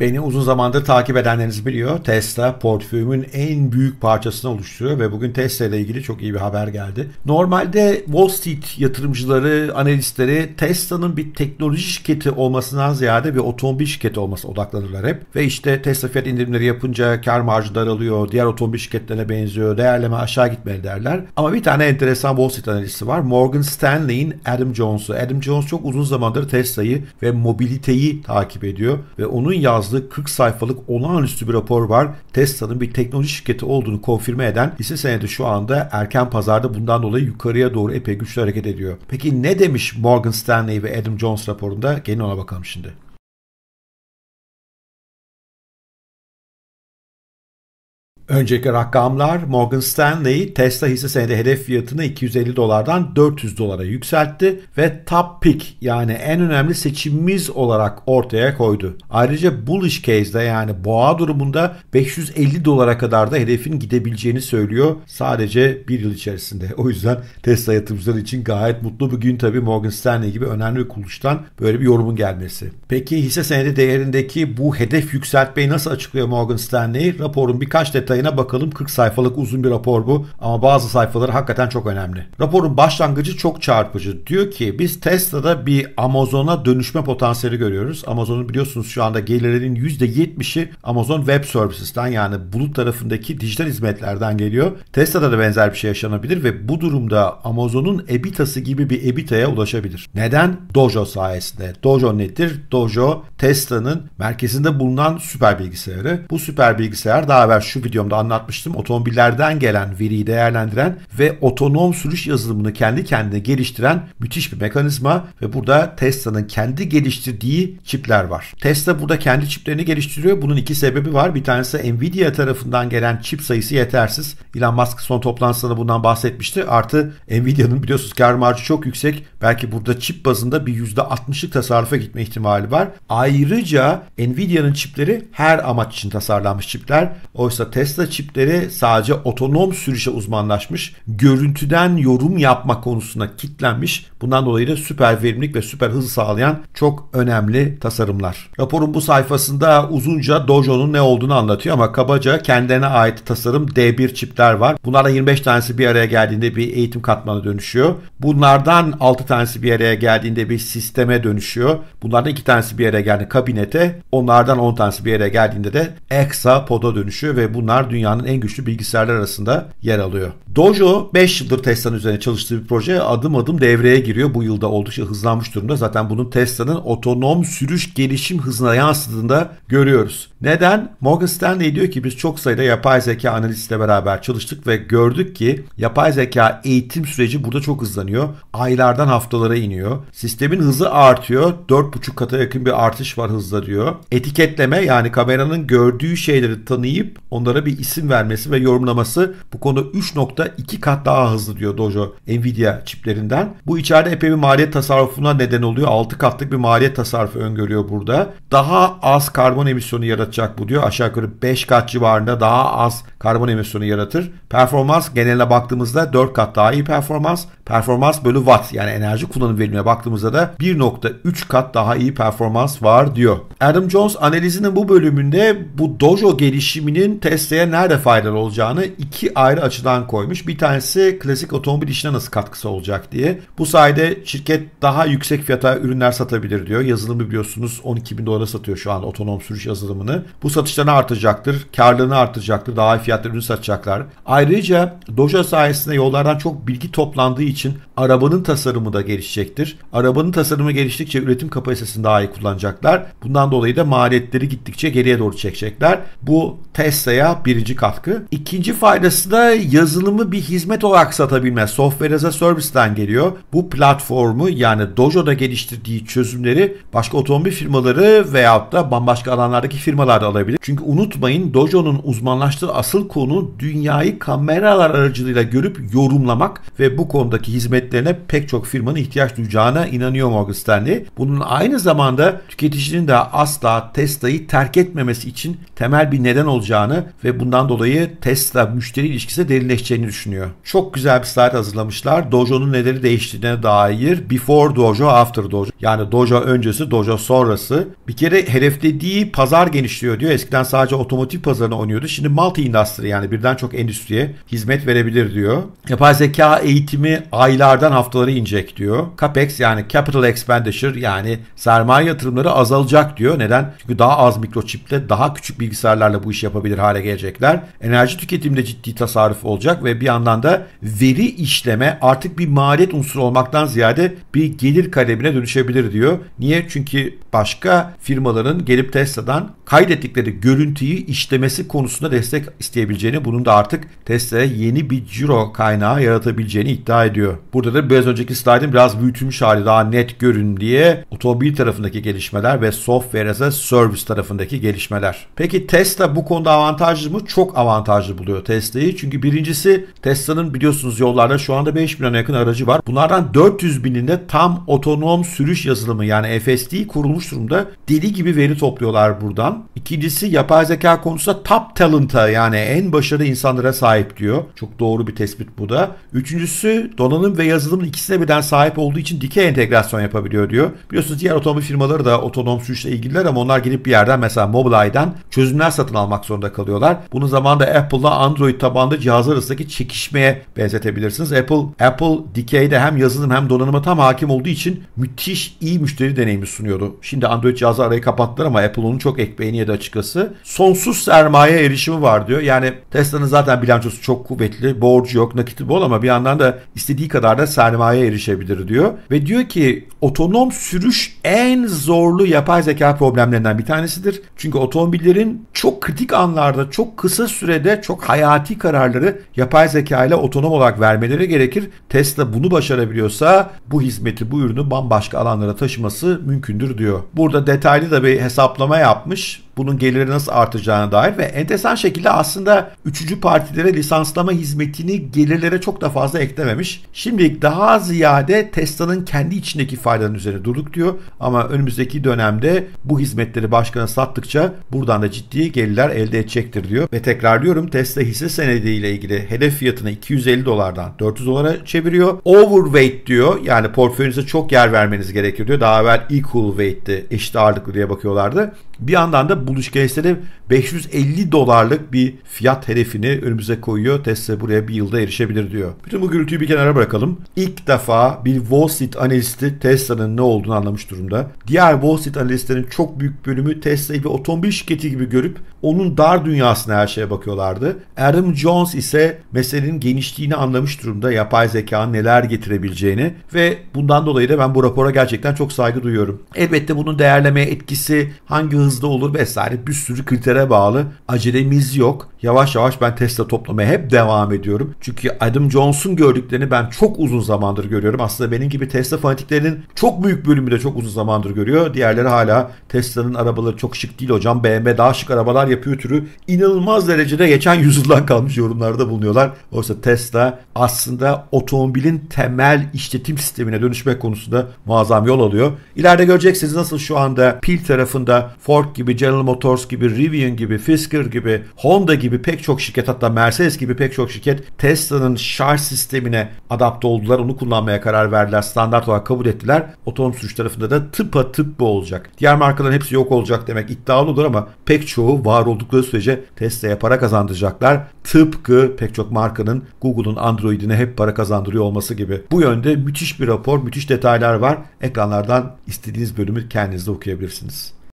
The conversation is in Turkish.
Beni uzun zamandır takip edenleriniz biliyor. Tesla portföyümün en büyük parçasını oluşturuyor ve bugün Tesla ile ilgili çok iyi bir haber geldi. Normalde Wall Street yatırımcıları, analistleri Tesla'nın bir teknoloji şirketi olmasından ziyade bir otomobil şirketi olması odaklanırlar hep. Ve işte Tesla fiyat indirimleri yapınca kar marjı daralıyor, diğer otomobil şirketlerine benziyor, değerleme aşağı gitmeli derler. Ama bir tane enteresan Wall Street analisti var. Morgan Stanley'in Adam Jones'u. Adam Jones çok uzun zamandır Tesla'yı ve mobiliteyi takip ediyor ve onun yazdığı bazlı 40 sayfalık olağanüstü bir rapor var. Tesla'nın bir teknoloji şirketi olduğunu konfirme eden hisse senedi şu anda erken pazarda bundan dolayı yukarıya doğru epey güçlü hareket ediyor. Peki ne demiş Morgan Stanley ve Adam Jones raporunda? Gelin ona bakalım şimdi. Önceki rakamlar Morgan Stanley Tesla hisse senedi hedef fiyatını 250 dolardan 400 dolara yükseltti ve top pick yani en önemli seçimimiz olarak ortaya koydu. Ayrıca bullish case'de yani boğa durumunda 550 dolara kadar da hedefin gidebileceğini söylüyor sadece bir yıl içerisinde. O yüzden Tesla yatırımcıları için gayet mutlu bir gün tabii Morgan Stanley gibi önemli bir kuruluştan böyle bir yorumun gelmesi. Peki hisse senedi değerindeki bu hedef yükseltmeyi nasıl açıklıyor Morgan Stanley? Raporun birkaç detayını detayına bakalım. 40 sayfalık uzun bir rapor bu ama bazı sayfaları hakikaten çok önemli. Raporun başlangıcı çok çarpıcı. Diyor ki biz Tesla'da bir Amazon'a dönüşme potansiyeli görüyoruz. Amazon'un biliyorsunuz şu anda gelirinin %70'i Amazon Web Services'ten yani bulut tarafındaki dijital hizmetlerden geliyor. Tesla'da da benzer bir şey yaşanabilir ve bu durumda Amazon'un ebitası gibi bir ebitaya ulaşabilir. Neden? Dojo sayesinde. Dojo nedir? Dojo Tesla'nın merkezinde bulunan süper bilgisayarı. Bu süper bilgisayar daha evvel şu videomda anlatmıştım. Otomobillerden gelen veriyi değerlendiren ve otonom sürüş yazılımını kendi kendine geliştiren müthiş bir mekanizma ve burada Tesla'nın kendi geliştirdiği çipler var. Tesla burada kendi çiplerini geliştiriyor. Bunun iki sebebi var. Bir tanesi Nvidia tarafından gelen çip sayısı yetersiz. Elon Musk son toplantısında bundan bahsetmişti. Artı Nvidia'nın biliyorsunuz kar marjı çok yüksek. Belki burada çip bazında bir %60'lık tasarrufa gitme ihtimali var. Ayrıca Nvidia'nın çipleri her amaç için tasarlanmış çipler. Oysa Tesla Nano çipleri sadece otonom sürüşe uzmanlaşmış, görüntüden yorum yapma konusuna kitlenmiş. Bundan dolayı da süper verimlilik ve süper hız sağlayan çok önemli tasarımlar. Raporun bu sayfasında uzunca Dojo'nun ne olduğunu anlatıyor ama kabaca kendilerine ait tasarım D1 çipler var. Bunlardan 25 tanesi bir araya geldiğinde bir eğitim katmanı dönüşüyor. Bunlardan 6 tanesi bir araya geldiğinde bir sisteme dönüşüyor. Bunlardan 2 tanesi bir araya geldiğinde kabinete, onlardan 10 tanesi bir araya geldiğinde de exa poda dönüşüyor ve bunlar dünyanın en güçlü bilgisayarlar arasında yer alıyor. Dojo 5 yıldır Tesla'nın üzerine çalıştığı bir proje adım adım devreye giriyor. Bu yılda oldukça hızlanmış durumda. Zaten bunun Tesla'nın otonom sürüş gelişim hızına yansıdığında görüyoruz. Neden? Morgan Stanley diyor ki biz çok sayıda yapay zeka analistiyle beraber çalıştık ve gördük ki yapay zeka eğitim süreci burada çok hızlanıyor. Aylardan haftalara iniyor. Sistemin hızı artıyor. 4,5 kata yakın bir artış var hızla diyor. Etiketleme yani kameranın gördüğü şeyleri tanıyıp onlara bir bir isim vermesi ve yorumlaması bu konuda 3.2 kat daha hızlı diyor Dojo Nvidia çiplerinden. Bu içeride epey bir maliyet tasarrufuna neden oluyor. 6 katlık bir maliyet tasarrufu öngörüyor burada. Daha az karbon emisyonu yaratacak bu diyor. Aşağı yukarı 5 kat civarında daha az karbon emisyonu yaratır. Performans geneline baktığımızda 4 kat daha iyi performans. Performans bölü watt yani enerji kullanım verimine baktığımızda da 1.3 kat daha iyi performans var diyor. Adam Jones analizinin bu bölümünde bu Dojo gelişiminin Tesla'ya nerede faydalı olacağını iki ayrı açıdan koymuş. Bir tanesi klasik otomobil işine nasıl katkısı olacak diye. Bu sayede şirket daha yüksek fiyata ürünler satabilir diyor. Yazılımı biliyorsunuz 12 bin dolara satıyor şu an otonom sürüş yazılımını. Bu satışlarını artacaktır, karlılığını artıracaktır, daha iyi fiyatlı ürün satacaklar. Ayrıca Doja sayesinde yollardan çok bilgi toplandığı için arabanın tasarımı da gelişecektir. Arabanın tasarımı geliştikçe üretim kapasitesini daha iyi kullanacaklar. Bundan dolayı da maliyetleri gittikçe geriye doğru çekecekler. Bu Tesla'ya bir verici katkı. İkinci faydası da yazılımı bir hizmet olarak satabilme. Software as a Service'den geliyor. Bu platformu yani Dojo'da geliştirdiği çözümleri başka otomobil firmaları veyahut da bambaşka alanlardaki firmalar da alabilir. Çünkü unutmayın Dojo'nun uzmanlaştığı asıl konu dünyayı kameralar aracılığıyla görüp yorumlamak ve bu konudaki hizmetlerine pek çok firmanın ihtiyaç duyacağına inanıyor Morgan Stanley. Bunun aynı zamanda tüketicinin de asla Tesla'yı terk etmemesi için temel bir neden olacağını ve bunu Bundan dolayı Tesla müşteri ilişkisi derinleşeceğini düşünüyor. Çok güzel bir slide hazırlamışlar. Dojo'nun neleri değiştiğine dair before Dojo, after Dojo. Yani Dojo öncesi, Dojo sonrası. Bir kere hedeflediği pazar genişliyor diyor. Eskiden sadece otomotiv pazarına oynuyordu. Şimdi multi industry yani birden çok endüstriye hizmet verebilir diyor. Yapay zeka eğitimi aylardan haftalara inecek diyor. CapEx yani capital expenditure yani sermaye yatırımları azalacak diyor. Neden? Çünkü daha az mikroçiple daha küçük bilgisayarlarla bu işi yapabilir hale gelecek verecekler. Enerji tüketiminde ciddi tasarruf olacak ve bir yandan da veri işleme artık bir maliyet unsuru olmaktan ziyade bir gelir kalemine dönüşebilir diyor. Niye? Çünkü başka firmaların gelip Tesla'dan kaydettikleri görüntüyü işlemesi konusunda destek isteyebileceğini, bunun da artık Tesla'ya yeni bir ciro kaynağı yaratabileceğini iddia ediyor. Burada da biraz önceki slaytın biraz büyütülmüş hali daha net görün diye otomobil tarafındaki gelişmeler ve software as a service tarafındaki gelişmeler. Peki Tesla bu konuda avantajlı mı? çok avantajlı buluyor Tesla'yı. Çünkü birincisi Tesla'nın biliyorsunuz yollarda şu anda 5 milyona yakın aracı var. Bunlardan 400 bininde tam otonom sürüş yazılımı yani FSD kurulmuş durumda. Deli gibi veri topluyorlar buradan. İkincisi yapay zeka konusunda top talent'a yani en başarılı insanlara sahip diyor. Çok doğru bir tespit bu da. Üçüncüsü donanım ve yazılımın ikisine birden sahip olduğu için dikey entegrasyon yapabiliyor diyor. Biliyorsunuz diğer otomobil firmaları da otonom sürüşle ilgililer ama onlar gelip bir yerden mesela Mobileye'den çözümler satın almak zorunda kalıyorlar. Bu bunu zamanda Apple'la Android tabanlı cihazlar arasındaki çekişmeye benzetebilirsiniz. Apple, Apple Decay'de hem yazılım hem donanıma tam hakim olduğu için müthiş iyi müşteri deneyimi sunuyordu. Şimdi Android cihazı arayı kapattılar ama Apple onun çok ekmeğini yedi açıkçası. Sonsuz sermaye erişimi var diyor. Yani Tesla'nın zaten bilançosu çok kuvvetli. Borcu yok, nakiti bol ama bir yandan da istediği kadar da sermaye erişebilir diyor. Ve diyor ki otonom sürüş en zorlu yapay zeka problemlerinden bir tanesidir. Çünkü otomobillerin çok kritik anlarda, çok kritik kısa sürede çok hayati kararları yapay zeka ile otonom olarak vermeleri gerekir. Tesla bunu başarabiliyorsa bu hizmeti, bu ürünü bambaşka alanlara taşıması mümkündür diyor. Burada detaylı da bir hesaplama yapmış bunun geliri nasıl artacağına dair ve enteresan şekilde aslında üçüncü partilere lisanslama hizmetini gelirlere çok da fazla eklememiş. Şimdilik daha ziyade Tesla'nın kendi içindeki faydanın üzerine durduk diyor ama önümüzdeki dönemde bu hizmetleri başkana sattıkça buradan da ciddi gelirler elde edecektir diyor. Ve tekrar diyorum Tesla hisse senediyle ilgili hedef fiyatını 250 dolardan 400 dolara çeviriyor. Overweight diyor yani portföyünüze çok yer vermeniz gerekir diyor. Daha evvel equal weight'ti eşit ağırlıklı diye bakıyorlardı. Bir yandan da buluş buluşkeresleri 550 dolarlık bir fiyat hedefini önümüze koyuyor. Tesla buraya bir yılda erişebilir diyor. Bütün bu gürültüyü bir kenara bırakalım. İlk defa bir Wall Street analisti Tesla'nın ne olduğunu anlamış durumda. Diğer Wall Street analistlerin çok büyük bölümü Tesla'yı bir otomobil şirketi gibi görüp onun dar dünyasına her şeye bakıyorlardı. Adam Jones ise meselenin genişliğini anlamış durumda. Yapay zeka neler getirebileceğini ve bundan dolayı da ben bu rapora gerçekten çok saygı duyuyorum. Elbette bunun değerlemeye etkisi hangi hızlı olur vesaire bir sürü kritere bağlı. Acelemiz yok. Yavaş yavaş ben Tesla toplamaya hep devam ediyorum. Çünkü Adam Jones'un gördüklerini ben çok uzun zamandır görüyorum. Aslında benim gibi Tesla fanatiklerinin çok büyük bölümü de çok uzun zamandır görüyor. Diğerleri hala Tesla'nın arabaları çok şık değil hocam. BMW daha şık arabalar yapıyor türü inanılmaz derecede geçen yüzyıldan kalmış yorumlarda bulunuyorlar. Oysa Tesla aslında otomobilin temel işletim sistemine dönüşmek konusunda muazzam yol alıyor. İleride göreceksiniz nasıl şu anda pil tarafında Ford Ford gibi, General Motors gibi, Rivian gibi, Fisker gibi, Honda gibi pek çok şirket hatta Mercedes gibi pek çok şirket Tesla'nın şarj sistemine adapte oldular. Onu kullanmaya karar verdiler. Standart olarak kabul ettiler. Otonom sürüş tarafında da tıpa tıp bu olacak. Diğer markaların hepsi yok olacak demek iddialı olur ama pek çoğu var oldukları sürece Tesla'ya para kazandıracaklar. Tıpkı pek çok markanın Google'un Android'ine hep para kazandırıyor olması gibi. Bu yönde müthiş bir rapor, müthiş detaylar var. Ekranlardan istediğiniz bölümü kendiniz de okuyabilirsiniz.